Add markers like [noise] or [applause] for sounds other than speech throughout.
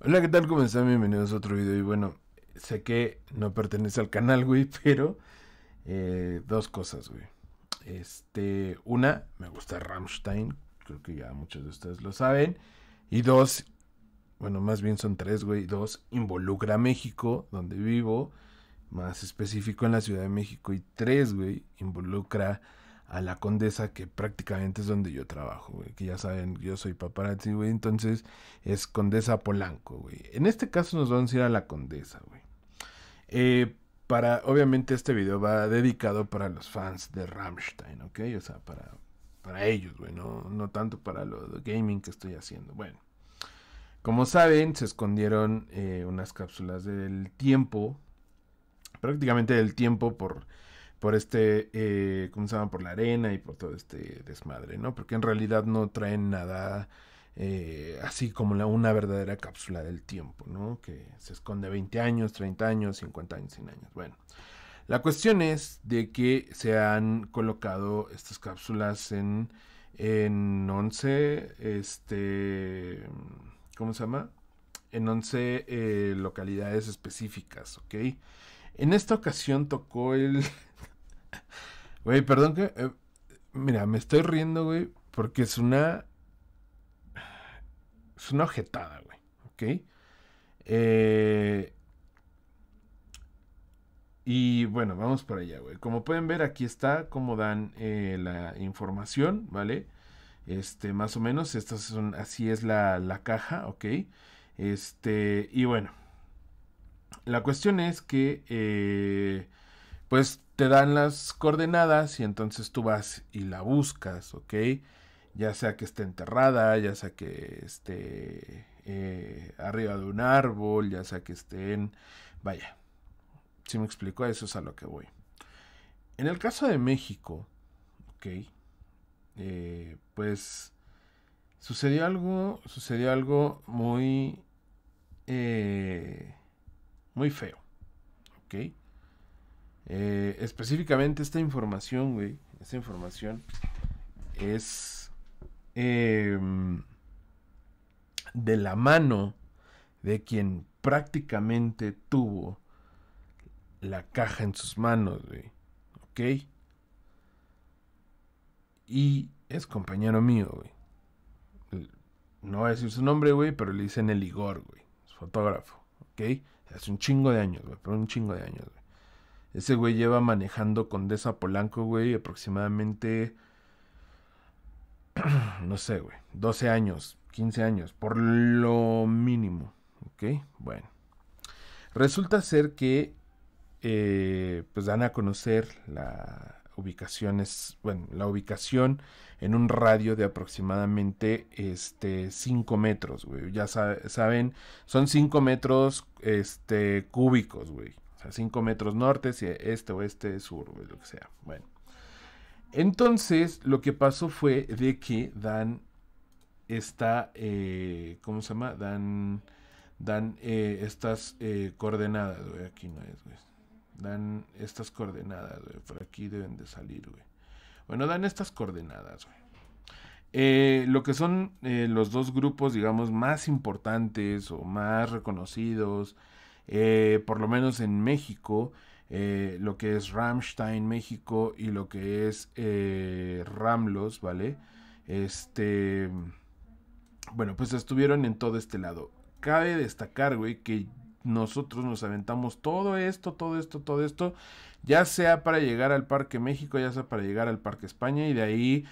Hola, ¿qué tal? ¿Cómo están? Bienvenidos a otro video. Y bueno, sé que no pertenece al canal, güey, [laughs] pero eh, dos cosas, güey. Este, una, me gusta Rammstein, creo que ya muchos de ustedes lo saben. Y dos, bueno, más bien son tres, güey. Dos, involucra a México, donde vivo, más específico en la Ciudad de México. Y tres, güey, involucra a la condesa, que prácticamente es donde yo trabajo, güey. Que ya saben, yo soy paparazzi, güey. Entonces es condesa Polanco, güey. En este caso nos vamos a ir a la condesa, güey. Eh, para, obviamente este video va dedicado para los fans de Rammstein, ¿ok? O sea, para, para ellos, güey. No, tanto para lo de gaming que estoy haciendo. Bueno. Como saben, se escondieron eh, unas cápsulas del tiempo, prácticamente del tiempo por por este, eh, ¿cómo se llama? Por la arena y por todo este desmadre, ¿no? Porque en realidad no traen nada eh, así como una verdadera cápsula del tiempo, ¿no? Que se esconde 20 años, 30 años, 50 años, 100 años. Bueno, la cuestión es de que se han colocado estas cápsulas en, en 11, este, ¿cómo se llama? En 11 eh, localidades específicas, ¿ok? En esta ocasión tocó el, Güey, perdón que... Eh, mira, me estoy riendo, güey, porque es una... Es una ojetada, güey. ¿Ok? Eh, y bueno, vamos por allá, güey. Como pueden ver, aquí está cómo dan eh, la información, ¿vale? Este, más o menos, estas son, así es la, caja, ¿ok? Este, y bueno, la cuestión es que, pues, te dan las coordenadas y entonces tú vas y la buscas, ¿ok? Ya sea que esté enterrada, ya sea que esté eh, arriba de un árbol, ya sea que esté en... Vaya, si me explico, eso es a lo que voy. En el caso de México, ¿ok? Eh, pues sucedió algo, sucedió algo muy, eh, muy feo, ¿ok? Eh, específicamente esta información, güey, esta información es em, de la mano de quien prácticamente tuvo la caja en sus manos, güey. ¿Ok? Y es compañero mío, güey. No voy a decir su nombre, güey, pero le dicen el Igor, güey. Es fotógrafo, ¿ok? Hace un chingo de años, güey, pero un chingo de años, güey. Ese güey lleva manejando Condesa Polanco, güey, aproximadamente, [clears throat] no sé, güey, 12 años, 15 años, por lo mínimo, ¿ok? Bueno. Resulta ser que, eh, pues dan a conocer la, es bueno, la ubicación en un radio de aproximadamente este 5 metros, güey. Ya saben, son 5 metros este cúbicos, güey. O sea, 5 metros norte, este, oeste, sur, lo que sea. Bueno. Entonces, lo que pasó fue de que Dan esta, eh, ¿cómo se llama? Dan, dan eh, estas eh, coordenadas, güey, aquí no es, güey. Dan estas coordenadas, güey, por aquí deben de salir, güey. Bueno, dan estas coordenadas, güey. lo que son los dos grupos, digamos, más importantes o más reconocidos eh, por lo menos en México, eh, lo que es Ramstein México y lo que es eh, Ramlos, ¿vale? Este, bueno, pues estuvieron en todo este lado. Cabe destacar, güey, que nosotros nos aventamos todo esto, todo esto, todo esto, ya sea para llegar al Parque México, ya sea para llegar al Parque España y de ahí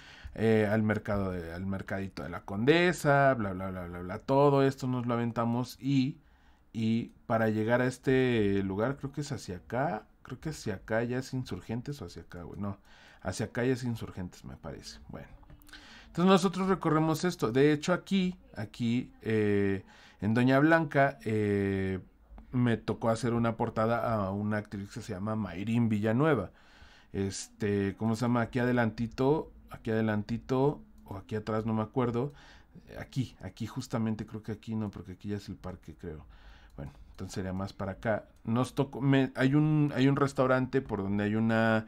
al mercado, al mercadito de la Condesa, bla, bla, bla, bla, bla, todo esto nos lo aventamos y y para llegar a este lugar, creo que es hacia acá. Creo que hacia acá ya es insurgentes o hacia acá, güey. No, hacia acá ya es insurgentes, me parece. Bueno. Entonces nosotros recorremos esto. De hecho, aquí, aquí, eh, en Doña Blanca, eh, me tocó hacer una portada a una actriz que se llama Mayrin Villanueva. Este, ¿cómo se llama? Aquí adelantito, aquí adelantito, o aquí atrás, no me acuerdo. Eh, aquí, aquí justamente creo que aquí no, porque aquí ya es el parque, creo. Bueno, entonces sería más para acá. Nos tocó, hay, un, hay un restaurante por donde hay una...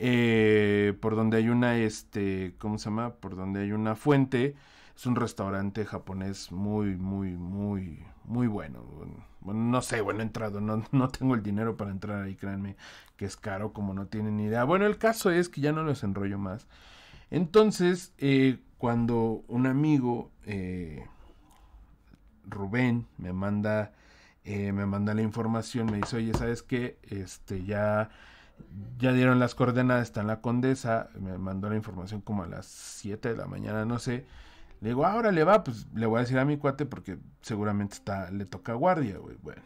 Eh, por donde hay una, este, ¿cómo se llama? Por donde hay una fuente. Es un restaurante japonés muy, muy, muy, muy bueno. no sé, bueno, he entrado, no, tengo el dinero para entrar ahí, créanme, que es caro, como no tienen ni idea. Bueno, el caso es que ya no los enrollo más. Entonces, eh, cuando un amigo, eh, Rubén, me manda eh, me manda la información, me dice, oye, ¿sabes qué? Este, ya, ya dieron las coordenadas, está en la condesa, me mandó la información como a las 7 de la mañana, no sé. Le digo, ahora le va, pues le voy a decir a mi cuate porque seguramente está, le toca guardia, güey. Bueno.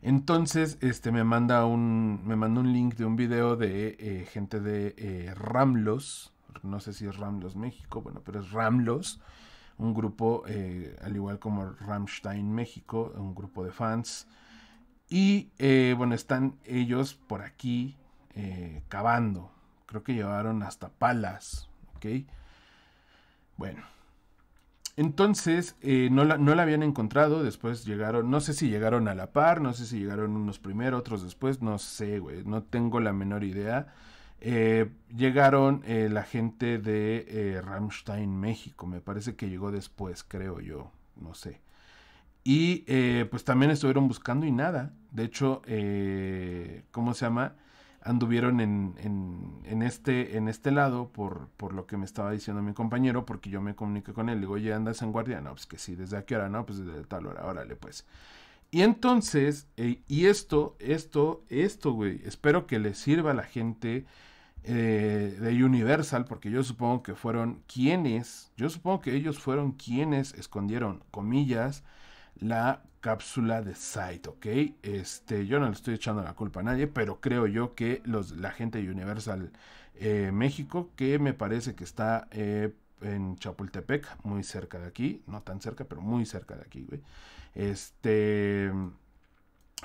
Entonces, este me manda un. Me manda un link de un video de eh, gente de eh, Ramlos. No sé si es Ramlos México, bueno, pero es Ramlos un grupo, eh, al igual como Ramstein México, un grupo de fans. Y eh, bueno, están ellos por aquí eh, cavando. Creo que llevaron hasta palas, ¿ok? Bueno. Entonces, no la, no, la, habían encontrado, después llegaron, no sé si llegaron a la par, no sé si llegaron unos primero, otros después, no sé, güey, no tengo la menor idea. Eh, llegaron eh, la gente de eh, Rammstein México, me parece que llegó después, creo yo, no sé. Y eh, pues también estuvieron buscando y nada. De hecho, ¿cómo se llama? Anduvieron en, en, este, en este lado por, por lo que me estaba diciendo mi compañero, porque yo me comuniqué con él. digo, oye, ¿andas en guardia? No, pues que sí, ¿desde a qué hora? No, pues desde tal hora, órale pues. Y entonces, y esto, esto, esto, güey, espero que le sirva a la gente eh, de Universal, porque yo supongo que fueron quienes, yo supongo que ellos fueron quienes escondieron, comillas, la cápsula de Sight, ¿ok? Este, yo no le estoy echando la culpa a nadie, pero creo yo que los, la gente de Universal eh, México, que me parece que está eh, en Chapultepec, muy cerca de aquí, no tan cerca, pero muy cerca de aquí, este,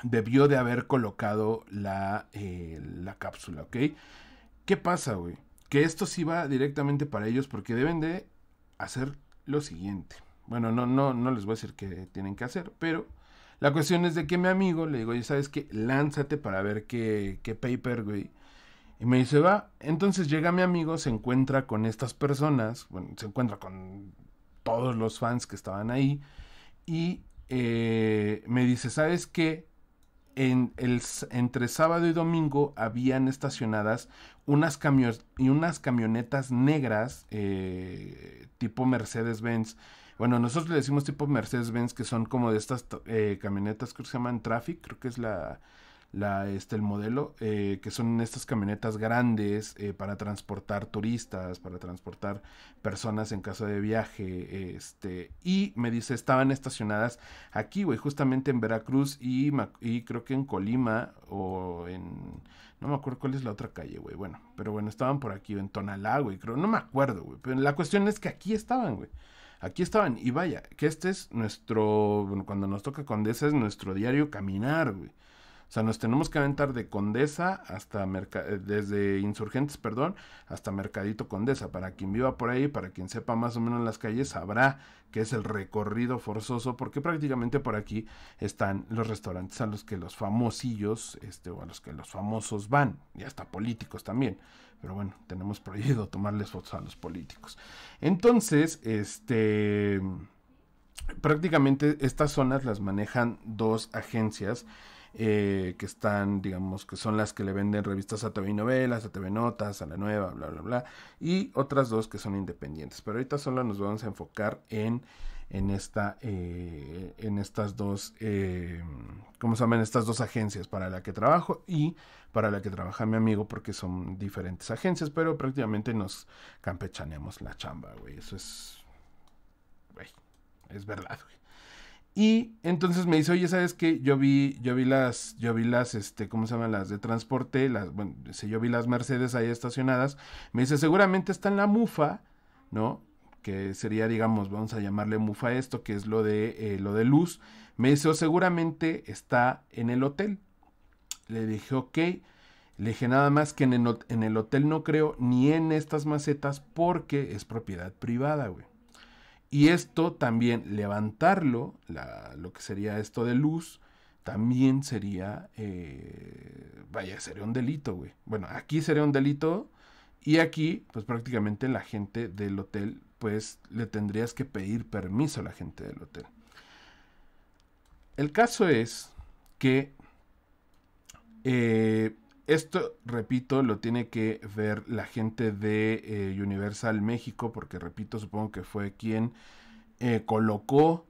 debió de haber colocado la, la cápsula, ¿ok? ¿Qué pasa, güey? Que esto sí va directamente para ellos porque deben de hacer lo siguiente. Bueno, no, no, no les voy a decir qué tienen que hacer, pero la cuestión es de que mi amigo le digo, ya sabes que lánzate para ver qué, qué paper, güey. Y me dice, va. Entonces llega mi amigo, se encuentra con estas personas, bueno, se encuentra con todos los fans que estaban ahí. Y eh, me dice, ¿sabes qué? en el, entre sábado y domingo habían estacionadas unas, camiones y unas camionetas negras eh, tipo Mercedes-Benz. Bueno, nosotros le decimos tipo Mercedes-Benz que son como de estas eh, camionetas, que se llaman Traffic, creo que es la, la, este, el modelo, eh, que son estas camionetas grandes eh, para transportar turistas, para transportar personas en caso de viaje, este, y me dice, estaban estacionadas aquí, güey, justamente en Veracruz y, y creo que en Colima o en... No me acuerdo cuál es la otra calle, güey. Bueno, pero bueno, estaban por aquí, en Tonalá, güey. Creo, no me acuerdo, güey. Pero la cuestión es que aquí estaban, güey aquí estaban. Y vaya, que este es nuestro, bueno, cuando nos toca Condesa es nuestro diario caminar, güey. O sea, nos tenemos que aventar de Condesa hasta eh, desde Insurgentes, perdón, hasta Mercadito Condesa. Para quien viva por ahí, para quien sepa más o menos las calles, sabrá que es el recorrido forzoso, porque prácticamente por aquí están los restaurantes a los que los famosillos, este, o a los que los famosos van, y hasta políticos también. Pero bueno, tenemos prohibido [laughs] tomarles fotos a los políticos. Entonces, este prácticamente estas zonas las manejan dos agencias eh, que están, digamos, que son las que le venden revistas a TV Novelas, a TV Notas, a La Nueva, bla, bla, bla, y otras dos que son independientes. Pero ahorita solo nos vamos a enfocar en, en, esta, eh, en estas dos, eh, ¿cómo se llaman? Estas dos agencias para la que trabajo y para la que trabaja mi amigo, porque son diferentes agencias, pero prácticamente nos campechanemos la chamba, güey. Eso es, güey, es verdad, güey. Y entonces me dice, oye, ¿sabes qué? Yo vi, yo vi las, yo vi las, este, ¿cómo se llaman? Las de transporte, las, bueno, yo vi las Mercedes ahí estacionadas. Me dice, seguramente está en la mufa, ¿no? Que sería, digamos, vamos a llamarle mufa esto, que es lo de, eh, lo de luz. Me dice, o oh, seguramente está en el hotel. Le dije, ok. Le dije nada más que en el, en el hotel no creo ni en estas macetas porque es propiedad privada, güey. Y esto también, levantarlo, lo que sería esto de luz, también sería, eh, vaya, sería un delito, güey. Bueno, aquí sería un delito y aquí, pues prácticamente la gente del hotel, pues le tendrías que pedir permiso a la gente del hotel. El caso es que eh, esto, repito, lo tiene que ver la gente de eh, Universal México, porque repito, supongo que fue quien eh, colocó,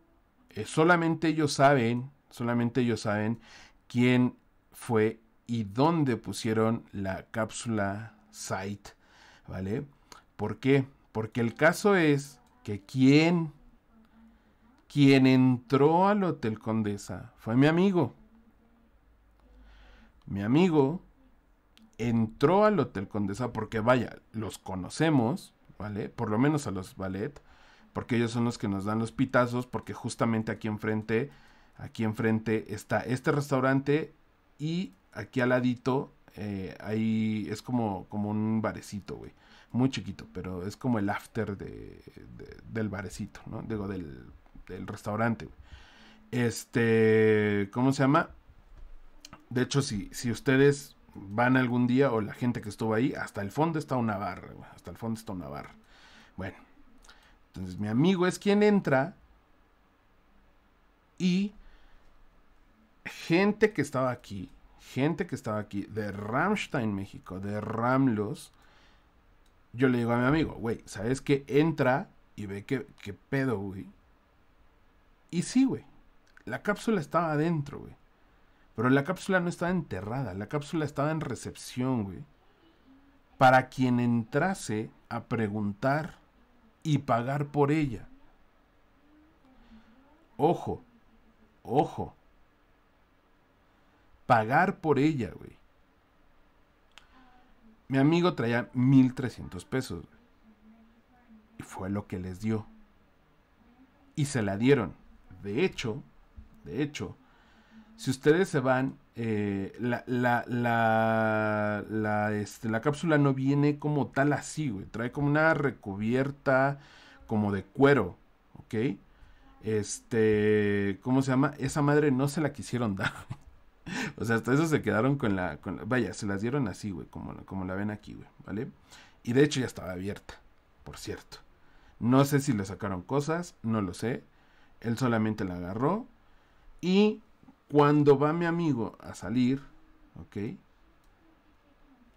eh, solamente ellos saben, solamente ellos saben quién fue y dónde pusieron la cápsula site, ¿vale? ¿Por qué? Porque el caso es que quien, quien entró al Hotel Condesa fue mi amigo. Mi amigo entró al Hotel Condesa porque vaya, los conocemos, ¿vale? Por lo menos a los ballet, porque ellos son los que nos dan los pitazos, porque justamente aquí enfrente, aquí enfrente está este restaurante y aquí al ladito eh, ahí es como, como un barecito, güey. Muy chiquito, pero es como el after de, del barecito, ¿no? Digo, del, del restaurante, Este, ¿cómo se llama? De hecho, si, si ustedes van algún día o la gente que estuvo ahí, hasta el fondo está una barra, hasta el fondo está una barra. Bueno, entonces mi amigo es quien entra y gente que estaba aquí, gente que estaba aquí de Ramstein, México, de Ramlos, yo le digo a mi amigo, güey, ¿sabes qué? Entra y ve que pedo, güey. Y sí, güey, la cápsula estaba adentro, güey. Pero la cápsula no estaba enterrada, la cápsula estaba en recepción, güey. Para quien entrase a preguntar y pagar por ella. Ojo, ojo. Pagar por ella, güey. Mi amigo traía 1.300 pesos. Y fue lo que les dio. Y se la dieron. De hecho, de hecho, si ustedes se van, eh, la, este, la, cápsula no viene como tal así, güey. Trae como una recubierta como de cuero, ¿ok? Este, ¿cómo se llama? Esa madre no se la quisieron [laughs] dar. o sea, hasta eso se quedaron con la, Vaya, se las dieron así, güey, como, como la ven aquí, güey, ¿vale? Y de hecho ya estaba abierta, por cierto. No sé si le sacaron cosas, no lo sé. Él solamente la agarró y cuando va mi amigo a salir, ¿ok?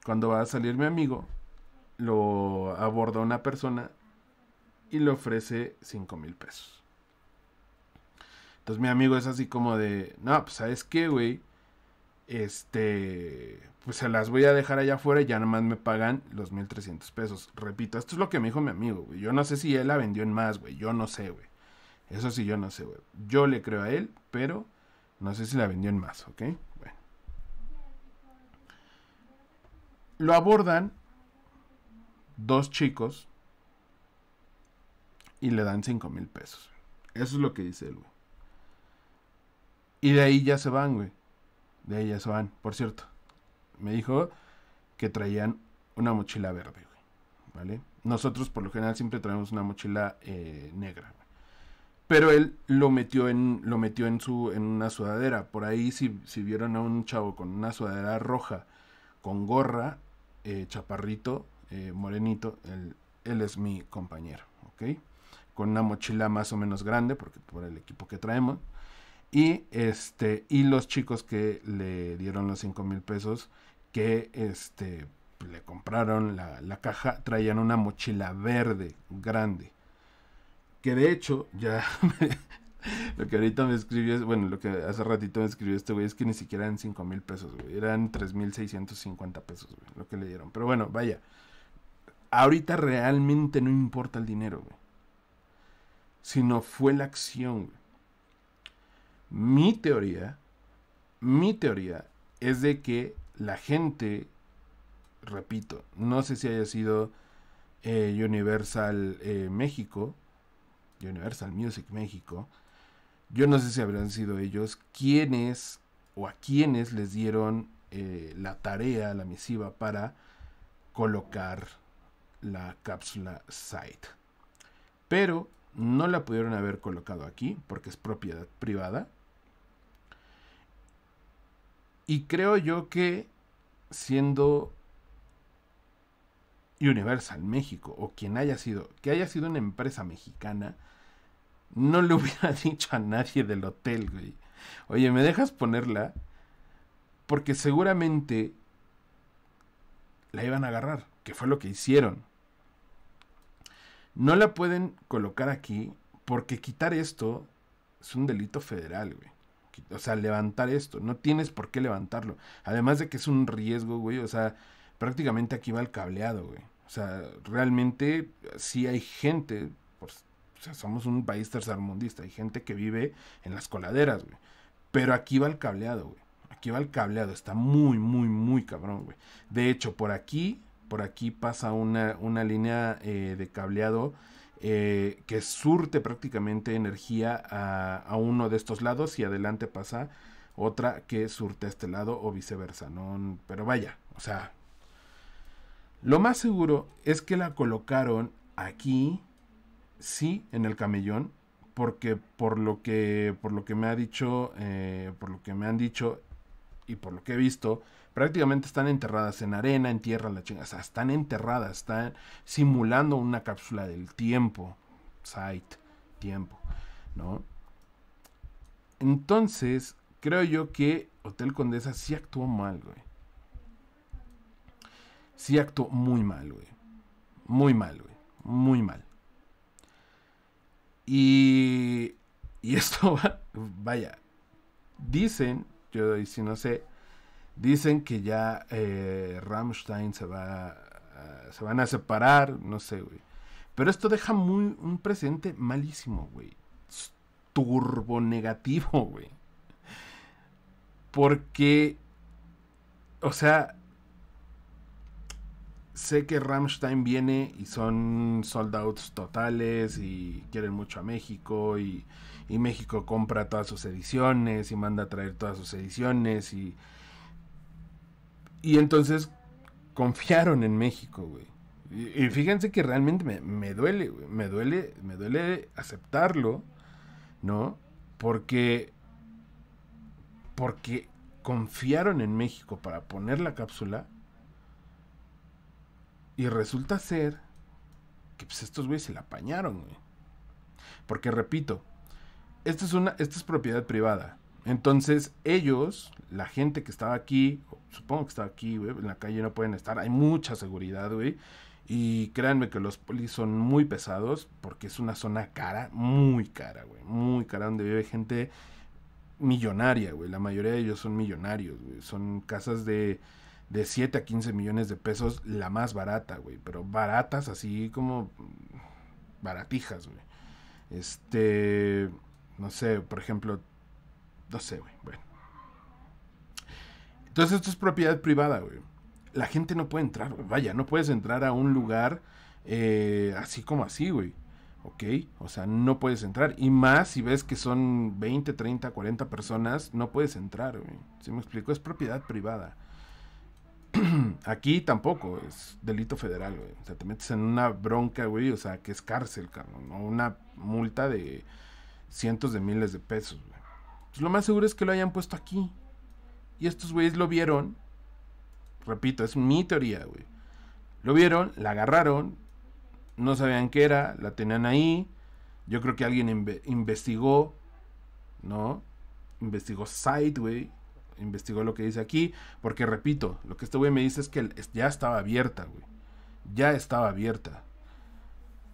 Cuando va a salir mi amigo, lo aborda una persona y le ofrece 5 mil pesos. Entonces mi amigo es así como de, no, pues sabes qué, güey. Este, pues se las voy a dejar allá afuera y ya nomás me pagan los 1300 pesos. Repito, esto es lo que me dijo mi amigo, güey. Yo no sé si él la vendió en más, güey. Yo no sé, güey. Eso sí, yo no sé, güey. Yo le creo a él, pero no sé si la vendió en más, ¿ok? Bueno. Lo abordan dos chicos y le dan 5 mil pesos. Eso es lo que dice el güey. Y de ahí ya se van, güey. De ahí ya se van, por cierto. Me dijo que traían una mochila verde, güey. ¿Vale? Nosotros por lo general siempre traemos una mochila eh, negra pero él lo metió en, lo metió en, su, en una sudadera. Por ahí si, vieron a un chavo con una sudadera roja, con gorra, eh, chaparrito, eh, morenito, él, es mi compañero, ¿ok? Con una mochila más o menos grande, porque por el equipo que traemos. Y, este, y los chicos que le dieron los cinco mil pesos, que este, le compraron la, la caja, traían una mochila verde grande que de hecho ya [laughs] lo que ahorita me escribió, bueno, lo que hace ratito me escribió este güey es que ni siquiera eran 5 mil pesos, güey, eran 3.650 pesos, güey, lo que le dieron. Pero bueno, vaya, ahorita realmente no importa el dinero, güey, sino fue la acción, güey. Mi teoría, mi teoría es de que la gente, repito, no sé si haya sido eh, Universal eh, México, Universal Music México, yo no sé si habrán sido ellos quienes o a quienes les dieron eh, la tarea, la misiva para colocar la cápsula Site. Pero no la pudieron haber colocado aquí porque es propiedad privada. Y creo yo que siendo Universal México o quien haya sido, que haya sido una empresa mexicana, no le [laughs] hubiera dicho a nadie del hotel, güey. Oye, ¿me dejas ponerla? Porque seguramente la iban a agarrar, que fue lo que hicieron. No la pueden colocar aquí porque quitar esto es un delito federal, güey. O sea, levantar esto, no tienes por qué levantarlo. Además de que es un riesgo, güey, o sea, prácticamente aquí va el cableado, güey. O sea, realmente sí hay gente, o sea, somos un país tercermundista. Hay gente que vive en las coladeras, güey. Pero aquí va el cableado, güey. Aquí va el cableado. Está muy, muy, muy cabrón, güey. De hecho, por aquí, por aquí pasa una, línea eh, de cableado eh, que surte prácticamente energía a, uno de estos lados y adelante pasa otra que surte a este lado o viceversa. ¿no? Pero vaya, o sea... Lo más seguro es que la colocaron aquí sí en el camellón, porque por lo que, por lo que me ha dicho, eh, por lo que me han dicho y por lo que he visto, prácticamente están enterradas en arena, en tierra, la chingada. O sea, están enterradas, están simulando una cápsula del tiempo. Sight, tiempo, ¿no? Entonces, creo yo que Hotel Condesa sí actuó mal, güey. Sí actuó muy mal, güey. Muy mal, güey. Muy mal. Y, y [laughs] esto, va, vaya, dicen, yo y si no sé, dicen que ya eh, Rammstein se va, a, ah, se van a separar, no sé, güey. Pero esto deja muy, un presente malísimo, güey. Turbo negativo, [laughs] güey. Porque, o sea, sé que Rammstein viene y son sold totales y quieren mucho a México y, México compra todas sus ediciones y manda a traer todas sus ediciones y, y entonces confiaron en México, güey. Y, fíjense que realmente me, duele, Me duele, me duele aceptarlo, ¿no? Porque, porque confiaron en México para poner la cápsula y resulta ser que pues, estos güeyes se la apañaron, güey. Porque repito, esta es, una, es propiedad privada. Entonces ellos, la gente que estaba aquí, supongo que estaba aquí, güey, en la calle no pueden estar, hay mucha seguridad, güey. Y créanme que los polis son muy pesados porque es una zona cara, muy cara, güey. Muy cara, donde vive gente millonaria, güey. La mayoría de ellos son millonarios, güey. Son casas de de 7 a 15 millones de pesos, la más barata, güey. Pero baratas, así como mm, baratijas, güey. Este, no sé, por ejemplo, no sé, güey. Bueno. Entonces esto es propiedad privada, güey. La gente no puede entrar, Vaya, no puedes entrar a un lugar eh, así como así, güey. ¿ok? O sea, no puedes entrar. Y más si ves que son 20, 30, 40 personas, no puedes entrar, güey. ¿Sí me explico? Es propiedad privada aquí tampoco es delito federal, güey. O sea, te metes en una bronca, güey, o sea, que es cárcel, cabrón, Una multa de cientos de miles de pesos, güey. Pues lo más seguro es que lo hayan puesto aquí. Y estos güeyes lo vieron. Repito, es mi teoría, güey. Lo vieron, la agarraron, no sabían qué era, la tenían ahí. Yo creo que alguien investigó, ¿no? Investigó Sideway güey investigó lo que dice aquí, porque repito, lo que este güey me dice es que ya estaba abierta, güey. Ya estaba abierta.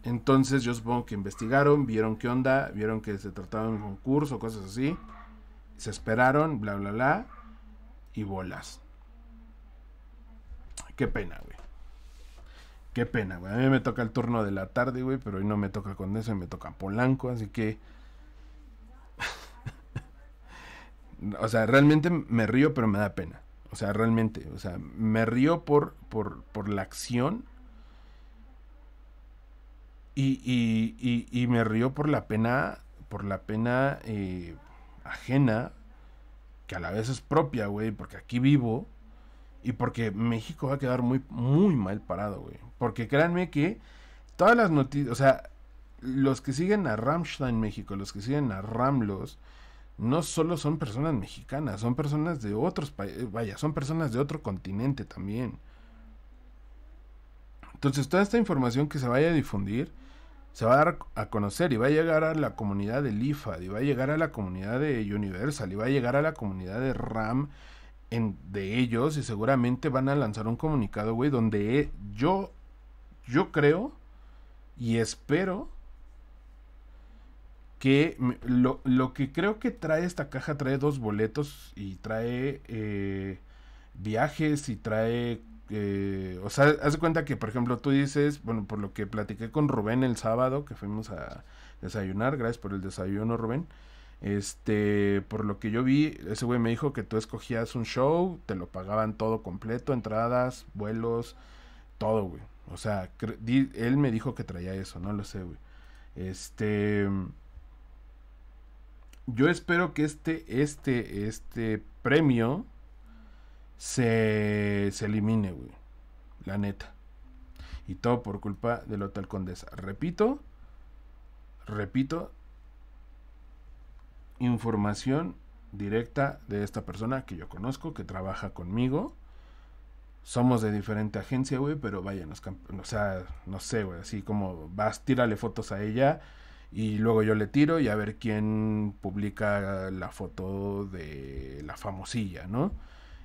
Entonces yo supongo que investigaron, vieron qué onda, vieron que se trataba de un concurso, cosas así. Se esperaron, bla, bla, bla. Y bolas. Qué pena, güey. Qué pena, güey. A mí me toca el turno de la tarde, güey, pero hoy no me toca con eso, me toca Polanco, así que... O sea, realmente me río, pero me da pena. O sea, realmente. O sea, me río por, por, la acción. Y, me río por la pena. Por la pena eh, ajena. Que a la vez es propia, güey. Porque aquí vivo. Y porque México va a quedar muy, muy mal parado, güey. Porque créanme que todas las noticias. O sea, los que siguen a en México, los que siguen a Ramlos no solo son personas mexicanas, son personas de otros países, eh, vaya, son personas de otro continente también. Entonces toda esta información que se vaya a difundir se va a dar a conocer y va a llegar a la comunidad de IFAD y va a llegar a la comunidad de Universal y va a llegar a la comunidad de RAM en, de ellos y seguramente van a lanzar un comunicado, güey, donde eh, yo, yo creo y espero que lo, lo, que creo que trae esta caja trae dos boletos y trae eh, viajes y trae... Eh, o sea, haz cuenta que, por ejemplo, tú dices, bueno, por lo que platiqué con Rubén el sábado, que fuimos a desayunar, gracias por el desayuno, Rubén. Este, por lo que yo vi, ese güey me dijo que tú escogías un show, te lo pagaban todo completo, entradas, vuelos, todo, güey. O sea, él me dijo que traía eso, no lo sé, güey. Este yo espero que este, este, este premio se, elimine, güey. La neta. Y todo por culpa del Hotel Condesa. Repito, repito, información directa de esta persona que yo conozco, que trabaja conmigo. Somos de diferente agencia, güey, pero vaya, o sea, no sé, güey, así como vas, tírale fotos a ella, y luego yo le tiro y a ver quién publica la foto de la famosilla, ¿no?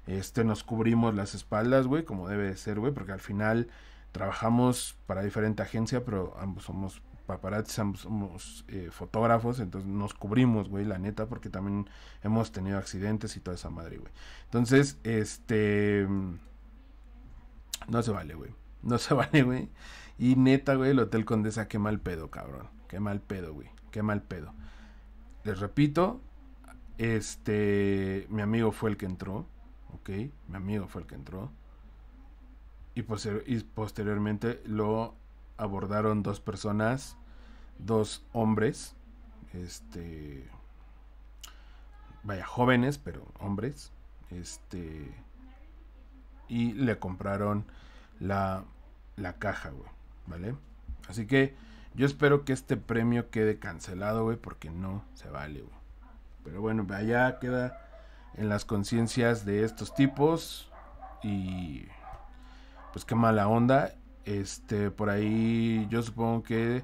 Este, nos cubrimos las espaldas, güey, como debe ser, güey, porque al final trabajamos para diferente agencia, pero ambos somos paparazzi, ambos somos eh, fotógrafos, entonces nos cubrimos, güey, la neta, porque también hemos tenido accidentes y toda esa madre, güey. Entonces, este... No se vale, güey. No se [laughs] vale, güey. Y neta, güey, el Hotel Condesa, qué mal pedo, cabrón. Qué mal pedo, güey. Qué mal pedo. Les repito, este, mi amigo fue el que entró, ¿ok? Mi amigo fue el que entró. Y, posteriormente lo abordaron dos personas, dos hombres, este, vaya, jóvenes, pero hombres, este, y le compraron la, la caja, güey, ¿vale? Así que yo espero que este premio quede cancelado, güey, porque no se vale, güey. Pero bueno, allá queda en las conciencias de estos tipos. Y pues qué mala onda. Este, por ahí yo supongo que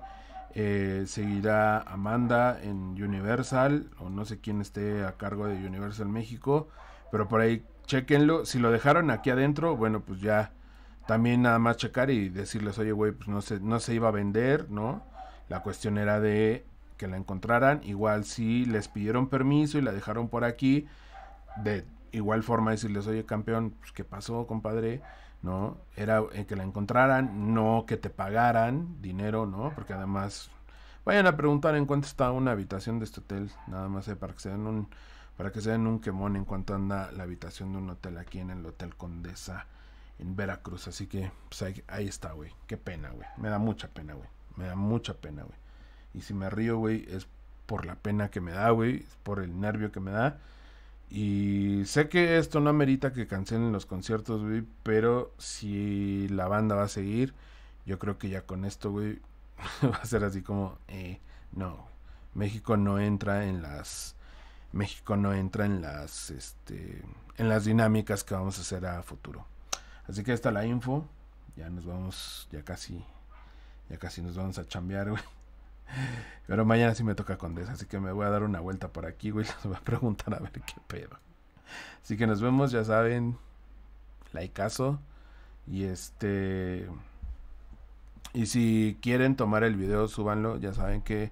eh, seguirá Amanda en Universal. O no sé quién esté a cargo de Universal México. Pero por ahí chequenlo. Si lo dejaron aquí adentro, bueno, pues ya también nada más checar y decirles, oye, güey, pues no se, no se iba a vender, ¿no? La cuestión era de que la encontraran. Igual si les pidieron permiso y la dejaron por aquí, de igual forma decirles, oye, campeón, pues, ¿qué pasó, compadre? ¿No? Era eh, que la encontraran, no que te pagaran dinero, ¿no? Porque además, vayan a preguntar en cuánto está una habitación de este hotel, nada más eh, para que se un, para que se den un quemón en cuanto anda la habitación de un hotel aquí en el Hotel Condesa en Veracruz. Así que pues, ahí, está, güey. Qué pena, güey. Me da mucha pena, güey. Me da mucha pena, güey. Y si me río, güey, es por la pena que me da, güey. Por el nervio que me da. Y sé que esto no amerita que cancelen los conciertos, güey. Pero si la banda va a seguir, yo creo que ya con esto, güey, [laughs] va a ser así como, eh, no. México no entra en las México no entra en las este, en las dinámicas que vamos a hacer a futuro. Así que esta la info. Ya nos vamos, ya casi, ya casi nos vamos a chambear, güey. Pero mañana sí me toca condes, así que me voy a dar una vuelta por aquí, güey. Les [laughs] voy a preguntar a ver qué pedo. Así que nos vemos, ya saben. Likeazo. Y este. Y si quieren tomar el video, súbanlo. Ya saben que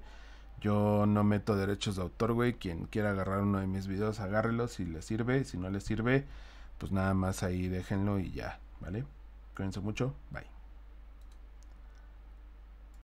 yo no meto derechos de autor, güey. Quien quiera agarrar uno de mis videos, agárrelo si les sirve. Si no les sirve, pues nada más ahí déjenlo y ya. ¿Vale? Cuídense mucho. Bye.